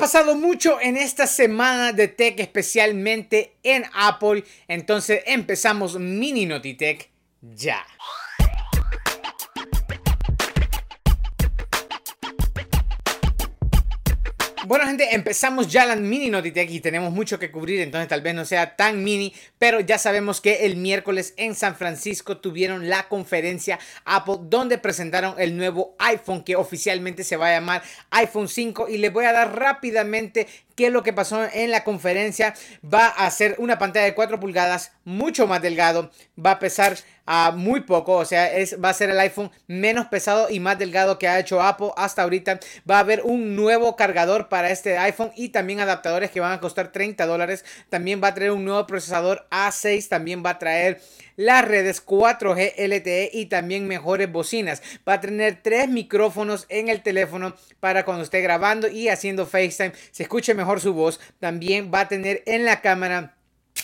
pasado mucho en esta semana de tech, especialmente en Apple. Entonces empezamos Mini Tech ya. Bueno, gente, empezamos ya la mini Notitech y tenemos mucho que cubrir, entonces tal vez no sea tan mini, pero ya sabemos que el miércoles en San Francisco tuvieron la conferencia Apple donde presentaron el nuevo iPhone que oficialmente se va a llamar iPhone 5 y les voy a dar rápidamente qué es lo que pasó en la conferencia. Va a ser una pantalla de 4 pulgadas, mucho más delgado, va a pesar a ah, muy poco, o sea, es, va a ser el iPhone menos pesado y más delgado que ha hecho Apple hasta ahorita. Va a haber un nuevo cargador para para este iPhone y también adaptadores que van a costar 30 dólares. También va a traer un nuevo procesador A6, también va a traer las redes 4G LTE y también mejores bocinas. Va a tener tres micrófonos en el teléfono para cuando esté grabando y haciendo FaceTime se escuche mejor su voz. También va a tener en la cámara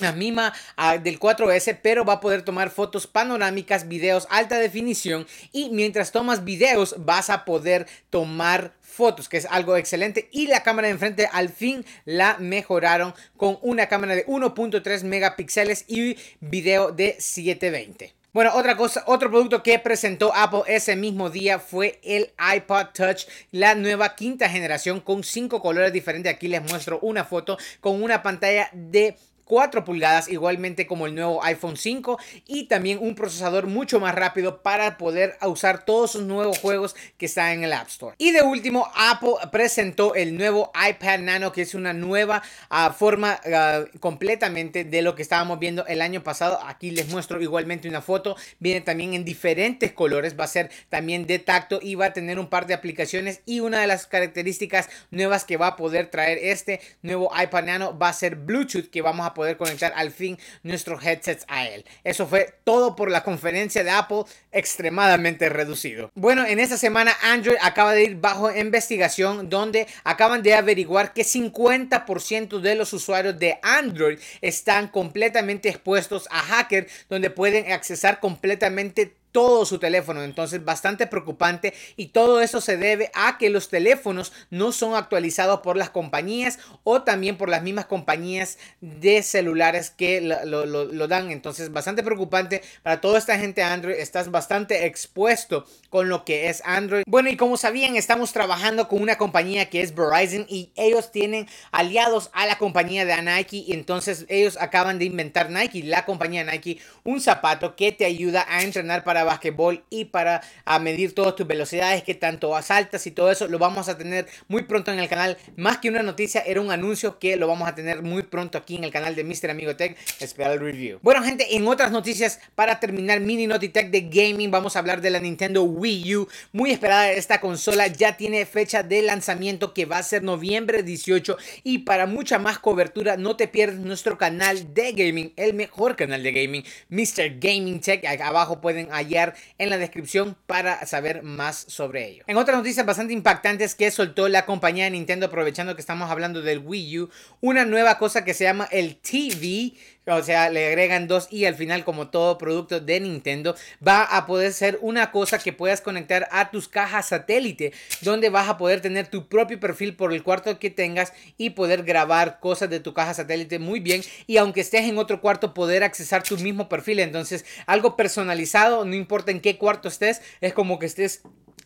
la mima ah, del 4S, pero va a poder tomar fotos panorámicas, videos alta definición y mientras tomas videos vas a poder tomar fotos, que es algo excelente. Y la cámara de enfrente al fin la mejoraron con una cámara de 1.3 megapíxeles y video de 720. Bueno, otra cosa, otro producto que presentó Apple ese mismo día fue el iPod Touch, la nueva quinta generación con cinco colores diferentes. Aquí les muestro una foto con una pantalla de 4 pulgadas, igualmente como el nuevo iPhone 5 y también un procesador mucho más rápido para poder usar todos sus nuevos juegos que están en el App Store. Y de último, Apple presentó el nuevo iPad Nano, que es una nueva ah, forma ah, completamente de lo que estábamos viendo el año pasado. Aquí les muestro igualmente una foto. Viene también en diferentes colores, va a ser también de tacto y va a tener un par de aplicaciones y una de las características nuevas que va a poder traer este nuevo iPad Nano va a ser Bluetooth que vamos a poder conectar al fin nuestros headsets a él. Eso fue todo por la conferencia de Apple extremadamente reducido. Bueno, en esta semana Android acaba de ir bajo investigación donde acaban de averiguar que 50% de los usuarios de Android están completamente expuestos a hacker, donde pueden accesar completamente todo su teléfono. Entonces, bastante preocupante y todo eso se debe a que los teléfonos no son actualizados por las compañías o también por las mismas compañías de celulares que lo, dan. Entonces, bastante preocupante para toda esta gente Android. Estás bastante expuesto con lo que es Android. Bueno, y como sabían, estamos trabajando con una compañía que es Verizon y ellos tienen aliados a la compañía de Nike y entonces ellos acaban de inventar Nike, la compañía Nike, un zapato que te ayuda a entrenar para basquetbol y para a medir todas tus velocidades, que tanto asaltas y todo eso, lo vamos a tener muy pronto en el canal. Más que una noticia, era un anuncio que lo vamos a tener muy pronto aquí en el canal de Mr. Amigo Tech. Espera el review. Bueno, gente, en otras noticias, para terminar, Mini noti Tech de Gaming, vamos a hablar de la Nintendo Wii U. Muy esperada esta consola, ya tiene fecha de lanzamiento que va a ser noviembre 18. Y para mucha más cobertura, no te pierdas nuestro canal de gaming, el mejor canal de gaming, Mr. Gaming Tech. abajo pueden allí en la descripción para saber más sobre ello. En otras noticias bastante impactantes que soltó la compañía de Nintendo aprovechando que estamos hablando del Wii U, una nueva cosa que se llama el TV o sea, le agregan dos y al final, como todo producto de Nintendo, va a poder ser una cosa que puedas conectar a tus cajas satélite, donde vas a poder tener tu propio perfil por el cuarto que tengas y poder grabar cosas de tu caja satélite muy bien. Y aunque estés en otro cuarto, poder accesar tu mismo perfil. Entonces, algo personalizado, no importa en qué cuarto estés, es como que estés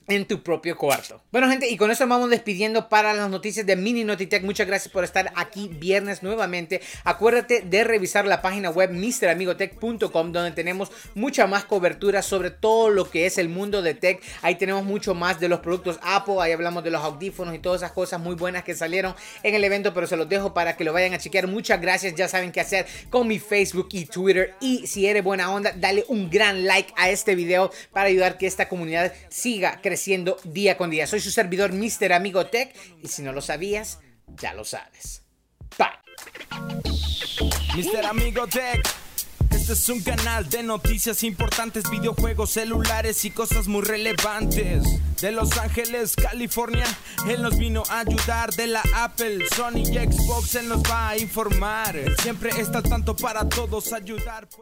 en tu propio cuarto. Bueno, gente, y con eso vamos despidiendo para las noticias de Mini Notitech. Muchas gracias por estar aquí viernes nuevamente. Acuérdate de revisar la página web MrAmigoTech.com, donde tenemos mucha más cobertura sobre todo lo que es el mundo de tech. Ahí tenemos mucho más de los productos Apple, ahí hablamos de los audífonos y todas esas cosas muy buenas que salieron en el evento, pero se los dejo para que lo vayan a chequear. Muchas gracias, ya saben qué hacer con mi Facebook y Twitter. Y si eres buena onda, dale un gran like a este video para ayudar que esta comunidad siga creciendo creciendo día con día. Soy su servidor, Mr. Amigo Tech, y si no lo sabías, ya lo sabes. Bye. Mr. Amigo Tech. Este es un canal de noticias importantes, videojuegos, celulares y cosas muy relevantes. De Los Ángeles, California, él nos vino a ayudar. De la Apple, Sony y Xbox, él nos va a informar. Siempre está tanto para todos ayudar.